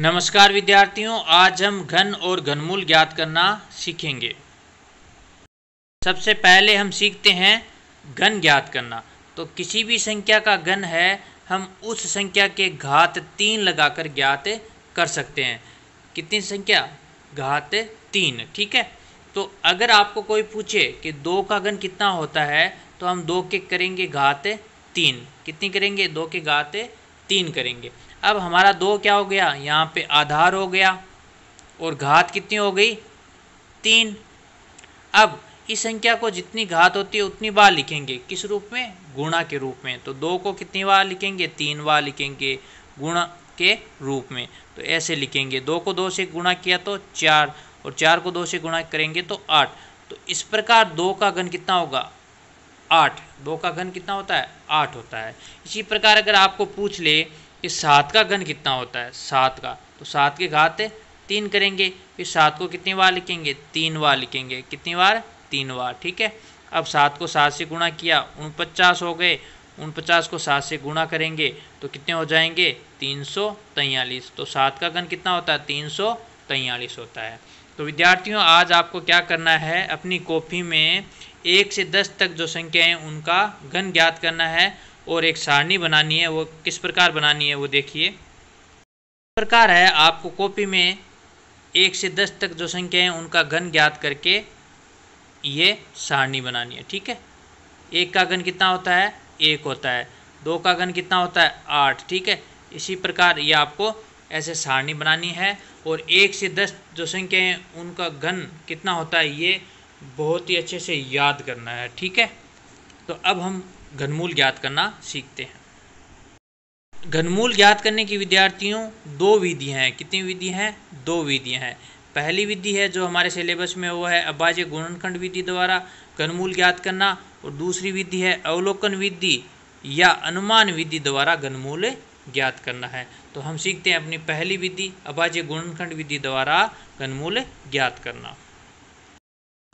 नमस्कार विद्यार्थियों आज हम घन और घनमूल ज्ञात करना सीखेंगे सबसे पहले हम सीखते हैं घन ज्ञात करना तो किसी भी संख्या का घन है हम उस संख्या के घात तीन लगाकर ज्ञात कर सकते हैं कितनी संख्या घात तीन ठीक है तो अगर आपको कोई पूछे कि दो का घन कितना होता है तो हम दो के करेंगे घात तीन कितनी करेंगे दो के घात तीन करेंगे अब हमारा दो क्या हो गया यहाँ पे आधार हो गया और घात कितनी हो गई तीन अब इस संख्या को जितनी घात होती है उतनी बार लिखेंगे किस रूप में गुणा के रूप में तो दो को कितनी बार लिखेंगे तीन बार लिखेंगे गुणा के रूप में तो ऐसे लिखेंगे दो को दो से गुणा किया तो चार और चार को दो से गुणा करेंगे तो आठ तो इस प्रकार दो का घन कितना होगा आठ दो का घन कितना होता है आठ होता है इसी प्रकार अगर आपको पूछ ले इस सात का घन कितना होता है सात का तो सात के घात तीन करेंगे फिर सात को कितनी बार लिखेंगे तीन बार लिखेंगे कितनी बार तीन बार ठीक है अब सात को सात से गुणा किया उनपचास हो गए उनपचास को सात से गुणा करेंगे तो कितने हो जाएंगे तीन सौ तैयलीस तो सात का घन कितना होता है तीन सौ तैयलीस होता है तो विद्यार्थियों आज आपको क्या करना है अपनी कॉपी में एक से दस तक जो संख्या है उनका घन ज्ञात करना है और एक सारणी बनानी है वो किस प्रकार बनानी है वो देखिए प्रकार है आपको कॉपी में एक से दस तक जो संख्या है उनका घन ज्ञात करके ये सारणी बनानी है ठीक है एक का घन कितना होता है एक होता है दो का घन कितना होता है आठ ठीक है इसी प्रकार ये आपको ऐसे सारणी बनानी है और एक से दस जो संख्या हैं उनका घन कितना होता है ये बहुत ही अच्छे से याद करना है ठीक है तो अब हम घनमूल ज्ञात करना सीखते हैं घनमूल ज्ञात करने की विद्यार्थियों दो विधियाँ हैं कितनी विधियाँ हैं दो विधियाँ हैं पहली विधि है जो हमारे सिलेबस में वो है अभाज्य गुणनखंड विधि द्वारा घनमूल ज्ञात करना और दूसरी विधि है अवलोकन विधि या अनुमान विधि द्वारा घनमूल ज्ञात करना है तो हम सीखते हैं अपनी पहली विधि अभाज्य गुणनखंड विधि द्वारा घनमूल ज्ञात करना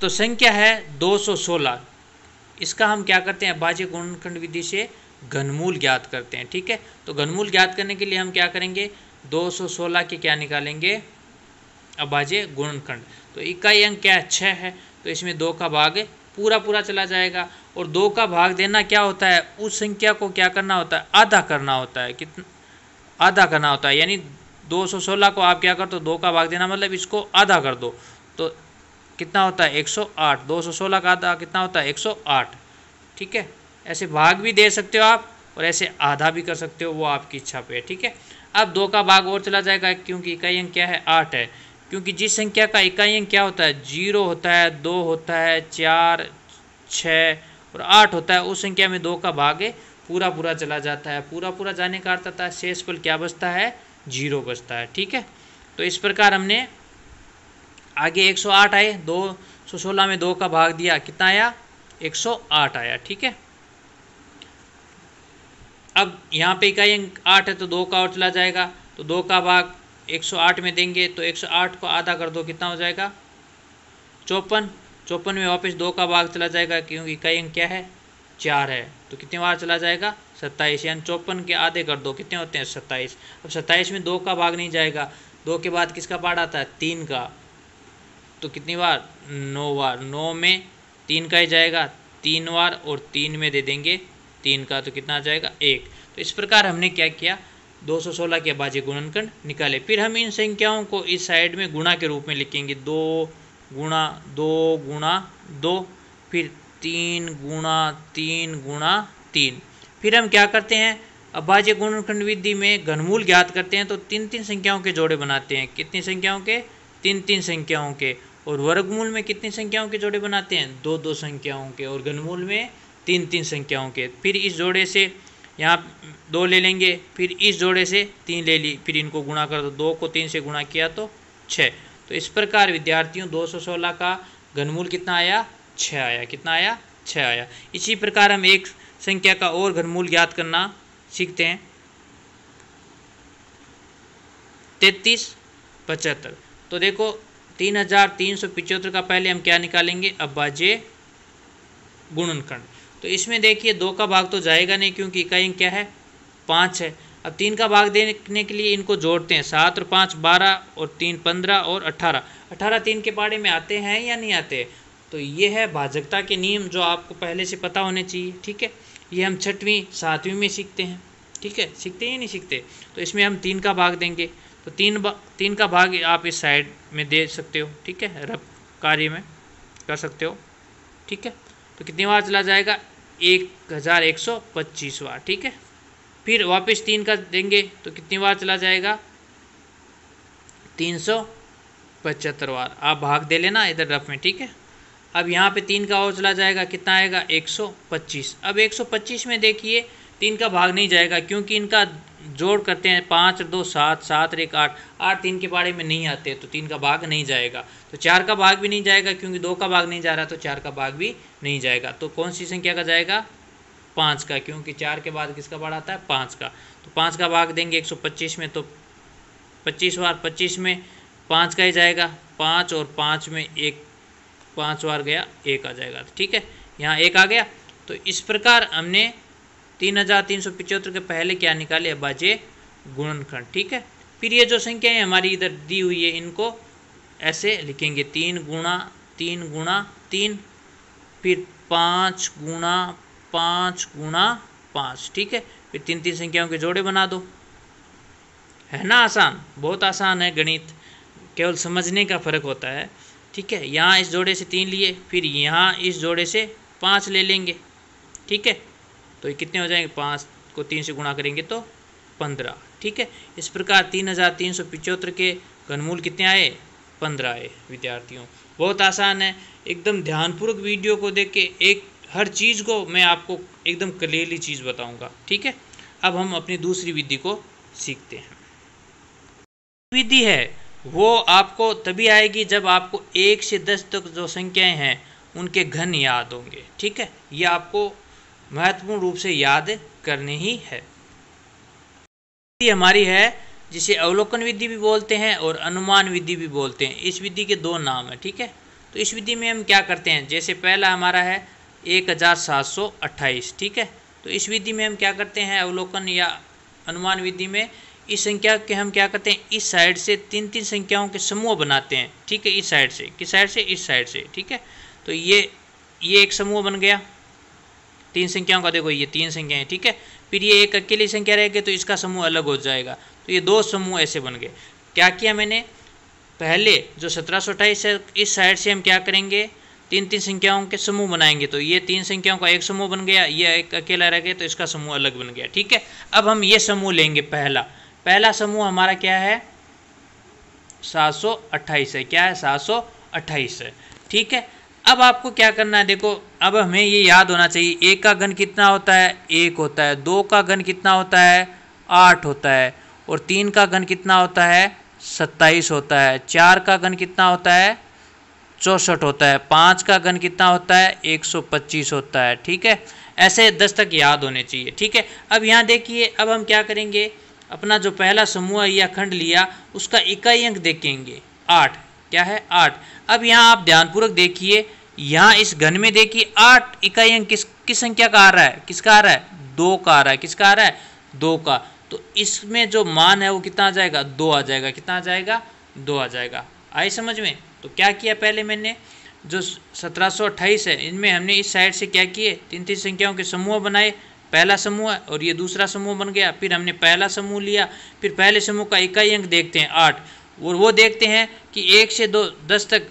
तो संख्या है 216 इसका हम क्या करते हैं अभाज्य गुणनखंड विधि से घनमूल ज्ञात करते हैं ठीक है तो घनमूल ज्ञात करने के लिए हम क्या करेंगे 216 के क्या निकालेंगे अभाज्य गुणनखंड तो इकाई अंक क्या छः है तो इसमें दो का भाग पूरा पूरा चला जाएगा और दो का भाग देना क्या होता है उस संख्या को क्या करना होता है आधा करना होता है कितना आधा करना होता है यानी 216 को आप क्या कर दो दो का भाग देना मतलब इसको आधा कर दो तो कितना होता है 108 216 का आधा कितना होता है 108 ठीक है ऐसे भाग भी दे सकते हो आप और ऐसे आधा भी कर सकते हो वो आपकी इच्छा पे है ठीक है अब दो का भाग और चला जाएगा क्योंकि इकाई अंक क्या है आठ है क्योंकि जिस संख्या का इकाई अंक क्या होता है जीरो होता है दो होता है चार छः और आठ होता है उस संख्या में दो का भाग पूरा पूरा चला जाता है पूरा पूरा जाने का अर्थ आता है शेष क्या बचता है जीरो बचता है ठीक है तो इस प्रकार हमने आगे 108 आए दो सौ सोलह में दो का भाग दिया कितना आया 108 आया ठीक है अब यहाँ पे इकाई अंक आठ है तो दो का और चला जाएगा तो दो का भाग 108 में देंगे तो 108 को आधा कर दो कितना हो जाएगा चौपन चौपन में वापस दो का भाग चला जाएगा क्योंकि इकाई अंक क्या है चार है तो कितने बार चला जाएगा सत्ताईस यानी चौपन के आधे कर दो कितने होते हैं सत्ताईस अब सत्ताईस में दो का भाग नहीं जाएगा दो के बाद किसका पार्ट आता है तीन का तो कितनी बार नौ बार नौ में तीन का ही जाएगा तीन बार और तीन में दे देंगे तीन का तो कितना आ जाएगा एक तो इस प्रकार हमने क्या किया 216 के बाजी गुणनखंड निकाले फिर हम इन संख्याओं को इस साइड में गुणा के रूप में लिखेंगे दो गुणा दो गुणा दो फिर तीन गुणा तीन गुणा तीन फिर हम क्या करते हैं अभाज्य गुणनखंड विधि में घनमूल ज्ञात करते हैं तो तीन तीन संख्याओं के जोड़े बनाते हैं कितनी संख्याओं के तीन तीन संख्याओं के और वर्गमूल में कितनी संख्याओं के जोड़े बनाते हैं दो दो संख्याओं के और घनमूल में तीन तीन संख्याओं के फिर इस जोड़े से यहाँ दो ले लेंगे फिर इस जोड़े से तीन ले ली फिर इनको गुणा कर दो दो को तीन से गुणा किया तो छः तो इस प्रकार विद्यार्थियों दो सौ सोलह का घनमूल कितना आया छः आया कितना आया छः आया इसी प्रकार हम एक संख्या का और घनमूल ज्ञात करना सीखते हैं तैतीस पचहत्तर तो देखो तीन हजार तीन सौ पिचहत्तर का पहले हम क्या निकालेंगे अब्बाजे गुणनखंड तो इसमें देखिए दो का भाग तो जाएगा नहीं क्योंकि इकाई क्या है पाँच है अब तीन का भाग देने के लिए इनको जोड़ते हैं सात और पाँच बारह और तीन पंद्रह और अट्ठारह अट्ठारह तीन के पाड़े में आते हैं या नहीं आते तो ये है भाजकता के नियम जो आपको पहले से पता होने चाहिए ठीक है ये हम छठवीं सातवीं में सीखते हैं ठीक है सीखते ही नहीं सीखते तो इसमें हम तीन का भाग देंगे तो तीन तीन का भाग आप इस साइड में दे सकते हो ठीक है रब कार्य में कर सकते हो ठीक है तो कितनी बार चला जाएगा एक हज़ार एक सौ पच्चीस बार ठीक है फिर वापस तीन का देंगे तो कितनी बार चला जाएगा तीन सौ पचहत्तर बार आप भाग दे लेना इधर रफ में ठीक है अब यहाँ पे तीन का और चला जाएगा कितना आएगा एक सौ पच्चीस अब एक सौ पच्चीस में देखिए तीन का भाग नहीं जाएगा क्योंकि इनका जोड़ करते हैं पाँच दो सात सात एक आठ आठ तीन के बारे में नहीं आते तो तीन का भाग नहीं जाएगा तो चार का भाग भी नहीं जाएगा क्योंकि दो का भाग नहीं जा रहा तो चार का भाग भी नहीं जाएगा तो कौन सी संख्या का जाएगा पाँच का क्योंकि चार के बाद किसका भाग आता है पाँच का तो पाँच का भाग देंगे एक सौ पच्चीस में तो पच्चीस बार पच्चीस में पाँच का ही जाएगा पाँच और पाँच में एक पाँच बार गया एक आ जाएगा ठीक है यहाँ एक आ गया तो इस प्रकार हमने तीन हजार तीन सौ पिचहत्तर के पहले क्या निकाले बाजे गुणनखंड ठीक है फिर ये जो संख्याएं हमारी इधर दी हुई है इनको ऐसे लिखेंगे तीन गुणा तीन गुणा तीन फिर पाँच गुणा पाँच गुणा पाँच ठीक है फिर तीन तीन संख्याओं के जोड़े बना दो है ना आसान बहुत आसान है गणित केवल समझने का फ़र्क होता है ठीक है यहाँ इस जोड़े से तीन लिए फिर यहाँ इस जोड़े से पाँच ले लेंगे ठीक है तो ये कितने हो जाएंगे पाँच को तीन से गुणा करेंगे तो पंद्रह ठीक है इस प्रकार तीन हज़ार तीन सौ पिचहत्तर के घनमूल कितने आए पंद्रह आए विद्यार्थियों बहुत आसान है एकदम ध्यानपूर्वक वीडियो को देख के एक हर चीज़ को मैं आपको एकदम क्लियरली चीज़ बताऊँगा ठीक है अब हम अपनी दूसरी विधि को सीखते हैं विधि है वो आपको तभी आएगी जब आपको एक से दस तक जो संख्याएं हैं उनके घन याद होंगे ठीक है ये आपको महत्वपूर्ण रूप से याद करनी ही है विधि हमारी है जिसे अवलोकन विधि भी बोलते हैं और अनुमान विधि भी बोलते हैं इस विधि के दो नाम है ठीक है तो इस विधि में हम क्या करते हैं जैसे पहला हमारा है एक हज़ार सात सौ अट्ठाईस ठीक है तो इस विधि में हम क्या करते हैं अवलोकन या अनुमान विधि में इस संख्या के हम क्या करते हैं इस साइड से तीन तीन संख्याओं के समूह बनाते हैं ठीक है इस साइड से किस साइड से इस साइड से ठीक है तो ये ये एक समूह बन गया तीन संख्याओं का देखो ये तीन संख्याएं ठीक है फिर ये एक अकेली संख्या रहेगी तो इसका समूह अलग हो जाएगा तो ये दो समूह ऐसे बन गए क्या किया मैंने पहले जो सत्रह है इस साइड से हम क्या करेंगे तीन तीन संख्याओं के समूह बनाएंगे तो ये तीन संख्याओं का एक समूह बन गया ये एक अकेला रह गया तो इसका समूह अलग बन गया ठीक है अब हम ये समूह लेंगे पहला पहला समूह हमारा क्या है अट्ठाईस है क्या है अट्ठाईस है ठीक है अब आपको क्या करना है देखो अब हमें ये याद होना चाहिए एक का घन कितना होता है एक होता है दो का घन कितना होता है आठ होता है और तीन का घन कितना होता है सत्ताईस होता है चार का घन कितना होता है चौंसठ होता है पाँच का घन कितना होता है एक सौ पच्चीस होता है ठीक है ऐसे दस तक याद होने चाहिए ठीक है अब यहाँ देखिए अब हम क्या करेंगे अपना जो पहला समूह या खंड लिया उसका इकाई अंक देखेंगे आठ क्या है आठ अब यहाँ आप ध्यानपूर्वक देखिए यहाँ इस घन में देखिए आठ इकाई अंक किस किस संख्या का आ रहा है किसका आ रहा है दो का आ रहा है किसका आ रहा है दो का तो इसमें जो मान है वो कितना आ जाएगा दो आ जाएगा कितना आ जाएगा दो आ जाएगा आई समझ में तो क्या किया पहले मैंने जो सत्रह है इनमें हमने इस साइड से क्या किए तीन तीन संख्याओं के समूह बनाए पहला समूह और ये दूसरा समूह बन गया फिर हमने पहला समूह लिया फिर पहले समूह का इकाई अंक देखते हैं आठ और वो देखते हैं कि एक से दो दस तक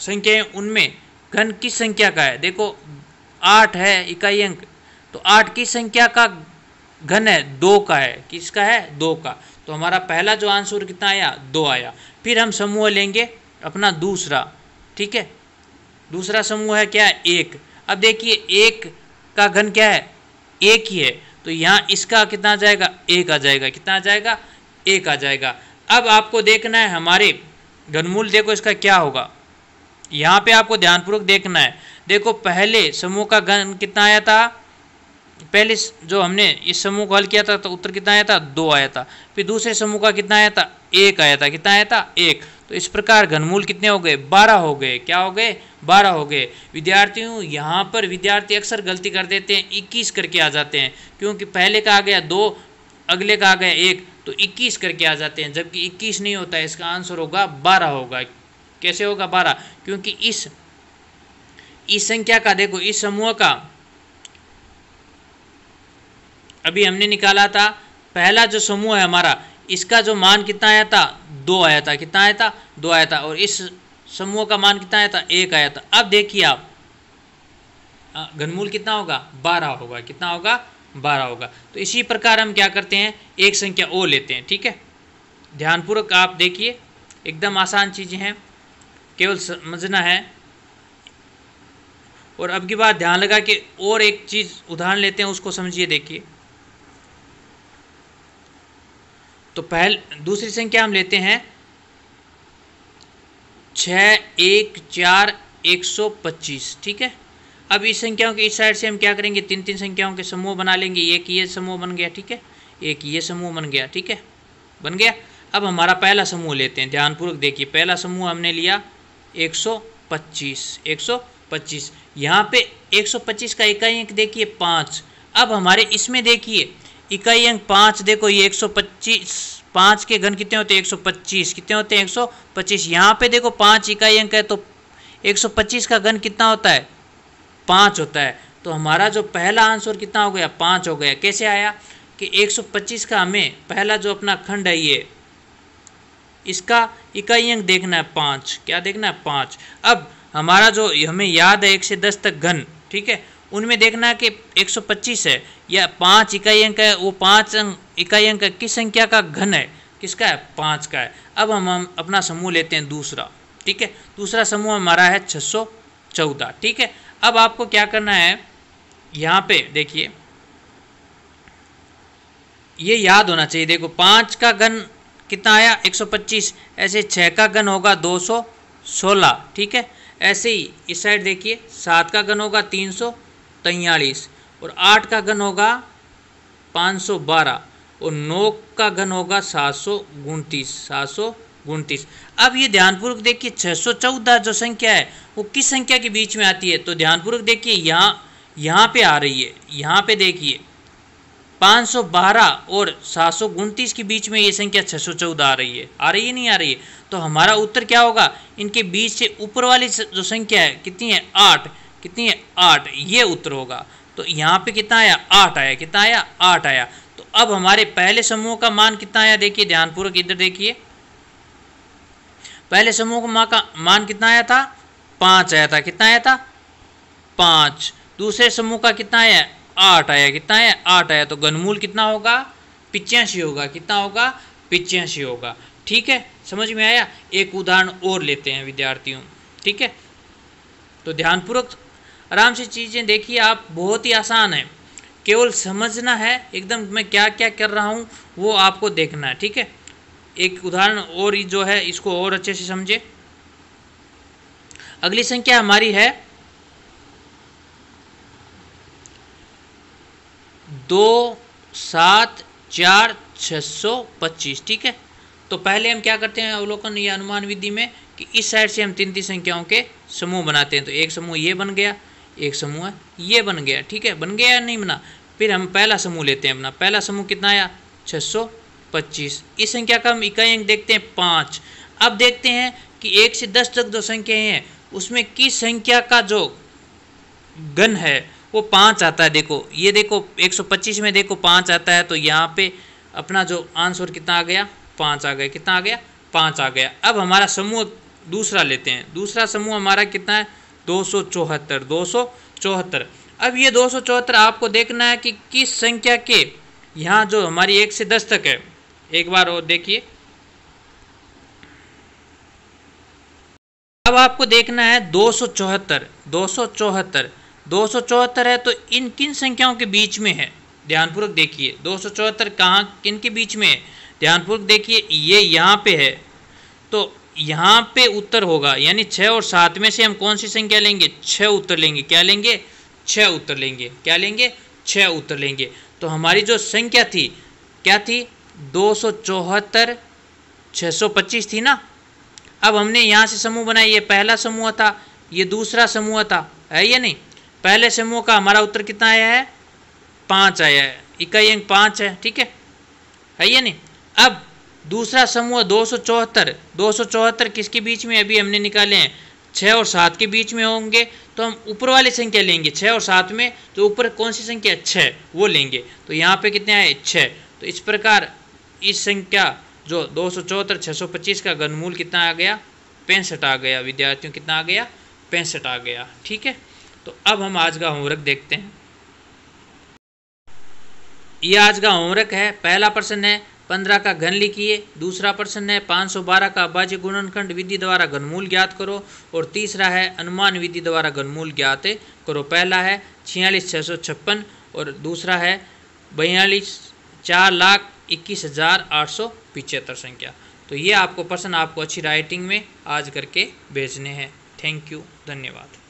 संख्याएं उनमें घन किस संख्या का है देखो आठ है इकाई अंक तो आठ की संख्या का घन है दो का है किसका है दो का तो हमारा पहला जो आंसर कितना आया दो आया फिर हम समूह लेंगे अपना दूसरा ठीक है दूसरा समूह है क्या है एक अब देखिए एक का घन क्या है एक ही है तो यहाँ इसका कितना जाएगा एक आ जाएगा कितना आ जाएगा एक आ जाएगा अब आपको देखना है हमारे घनमूल देखो इसका क्या होगा यहाँ पे आपको ध्यानपूर्वक देखना है देखो पहले समूह का घन कितना आया था पहले जो हमने इस समूह को हल किया था तो उत्तर कितना आया था दो आया था फिर दूसरे समूह का कितना आया था एक आया था कितना आया था एक तो इस प्रकार घनमूल कितने हो गए बारह हो गए क्या हो गए बारह हो गए विद्यार्थियों यहाँ पर विद्यार्थी अक्सर गलती कर देते हैं इक्कीस करके आ जाते हैं क्योंकि पहले का आ गया दो अगले का आ गया एक तो इक्कीस करके आ जाते हैं जबकि इक्कीस नहीं होता इसका आंसर होगा बारह होगा कैसे होगा बारह क्योंकि इस इस संख्या का देखो इस समूह का अभी हमने निकाला था पहला जो समूह है हमारा इसका जो मान कितना आया था दो आया था कितना आया था दो आया था और इस समूह का मान कितना आया था एक आया था अब देखिए आप घनमूल कितना होगा बारह होगा कितना होगा बारह होगा तो इसी प्रकार हम क्या करते हैं एक संख्या ओ लेते हैं ठीक है ध्यानपूर्वक आप देखिए एकदम आसान चीज़ें हैं केवल समझना है और अब की बात ध्यान लगा कि और एक चीज़ उदाहरण लेते हैं उसको समझिए देखिए तो पहल दूसरी संख्या हम लेते हैं छ एक चार एक सौ पच्चीस ठीक है अब इस संख्याओं के इस साइड से हम क्या करेंगे तीन तीन संख्याओं के समूह बना लेंगे एक ये समूह बन गया ठीक है एक ये समूह बन गया ठीक है बन गया अब हमारा पहला समूह लेते हैं ध्यानपूर्वक देखिए पहला समूह हमने लिया 125 125 यहाँ पे 125 का इकाई अंक देखिए पाँच अब हमारे इसमें देखिए इकाई अंक पाँच देखो ये 125 पाँच के घन कितने होते हैं 125 कितने होते हैं 125 यहाँ पर देखो पाँच इकाई अंक है तो 125 का घन कितना होता है पाँच होता है तो हमारा जो पहला आंसर कितना हो गया पाँच हो गया कैसे आया कि 125 का हमें पहला जो अपना खंड है ये इसका इकाई अंक देखना है पाँच क्या देखना है पाँच अब हमारा जो हमें याद है एक से दस तक घन ठीक है उनमें देखना है कि 125 है या पाँच इकाई अंक है वो पाँच अंक इकाई अंक किस संख्या का घन है किसका है पाँच का है अब हम हम अपना समूह लेते हैं दूसरा ठीक है दूसरा समूह हमारा है 614 ठीक है अब आपको क्या करना है यहाँ पे देखिए ये याद होना चाहिए देखो पाँच का घन कितना आया 125 ऐसे छः का घन होगा 216 ठीक है ऐसे ही इस साइड देखिए सात का घन होगा तीन और आठ का घन होगा 512 और नौ का घन होगा सात सौ उनतीस अब ये ध्यानपूर्वक देखिए 614 जो संख्या है वो किस संख्या के बीच में आती है तो ध्यानपूर्वक देखिए यहाँ यहाँ पे आ रही है यहाँ पे देखिए 512 और सात के बीच में ये संख्या 614 आ रही है आ रही है नहीं आ रही है तो हमारा उत्तर क्या होगा इनके बीच से ऊपर वाली जो संख्या है कितनी है आठ कितनी है आठ ये उत्तर होगा तो यहाँ पे कितना आया आठ आया कितना आया आठ आया तो अब हमारे पहले समूह का मान कितना आया देखिए ध्यानपूर्वक इधर देखिए पहले समूह का माँ का मान कितना आया था पाँच आया था कितना आया था पाँच दूसरे समूह का कितना आया आठ आया कितना है आठ आया तो घनमूल कितना होगा पिचासी होगा कितना होगा पिचासी होगा ठीक है समझ में आया एक उदाहरण और लेते हैं विद्यार्थियों ठीक है तो ध्यानपूर्वक आराम से चीज़ें देखिए आप बहुत ही आसान है केवल समझना है एकदम मैं क्या क्या कर रहा हूँ वो आपको देखना है ठीक है एक उदाहरण और जो है इसको और अच्छे से समझे अगली संख्या हमारी है दो सात चार छः सौ पच्चीस ठीक है तो पहले हम क्या करते हैं अवलोकन या अनुमान विधि में कि इस साइड से हम तीन तीन संख्याओं के समूह बनाते हैं तो एक समूह ये बन गया एक समूह ये बन गया ठीक है बन गया या नहीं बना फिर हम पहला समूह लेते हैं अपना पहला समूह कितना आया छः सौ पच्चीस इस संख्या का हम इकाई अंक देखते हैं पाँच अब देखते हैं कि एक से दस तक जो संख्याएं हैं उसमें किस संख्या का जो गण है वो पाँच आता है देखो ये देखो 125 में देखो पाँच आता है तो यहाँ पे अपना जो आंसर कितना आ गया पाँच आ गया कितना आ गया पाँच आ गया अब हमारा समूह दूसरा लेते हैं दूसरा समूह हमारा कितना है दो सौ चौहत्तर दो सौ चौहत्तर अब ये दो सौ चौहत्तर आपको देखना है कि किस संख्या के यहाँ जो हमारी एक से दस तक है एक बार और देखिए अब आपको देखना है दो सौ चौहत्तर दो सौ चौहत्तर दो सौ चौहत्तर है तो इन किन संख्याओं के बीच में है ध्यानपूर्वक देखिए दो सौ चौहत्तर कहाँ किन के बीच में है ध्यानपूर्वक देखिए ये यहाँ पे है तो यहाँ पे उत्तर होगा यानी छः और सात में से हम कौन सी संख्या लेंगे छः उत्तर लेंगे क्या लेंगे छः उत्तर लेंगे क्या लेंगे छः उत्तर लेंगे तो हमारी जो संख्या थी क्या थी दो सौ चौहत्तर छः सौ पच्चीस थी ना अब हमने यहाँ से समूह बनाया ये पहला समूह था ये दूसरा समूह था है या नहीं पहले समूह का हमारा उत्तर कितना आया है पाँच आया है इकाई अंक पाँच है ठीक है है या नहीं अब दूसरा समूह दो सौ चौहत्तर दो सौ चौहत्तर किसके बीच में अभी हमने निकाले हैं छः और सात के बीच में होंगे तो हम ऊपर वाली संख्या लेंगे छः और सात में तो ऊपर कौन सी संख्या छः वो लेंगे तो यहाँ पे कितने आए छः तो इस प्रकार इस संख्या जो दो सौ चौहत्तर छः सौ पच्चीस का घनमूल कितना आ गया पैंसठ आ गया विद्यार्थियों कितना आ गया पैंसठ आ गया ठीक है तो अब हम आज का होमवर्क देखते हैं यह आज का होमवर्क है पहला प्रश्न है पंद्रह का घन लिखिए दूसरा प्रश्न है पाँच सौ बारह का अभाज्य गुणनखंड विधि द्वारा घनमूल ज्ञात करो और तीसरा है अनुमान विधि द्वारा घनमूल ज्ञात करो पहला है छियालीस छः सौ छप्पन और दूसरा है बयालीस चार लाख इक्कीस हज़ार आठ सौ पिचहत्तर संख्या तो ये आपको प्रश्न आपको अच्छी राइटिंग में आज करके भेजने हैं थैंक यू धन्यवाद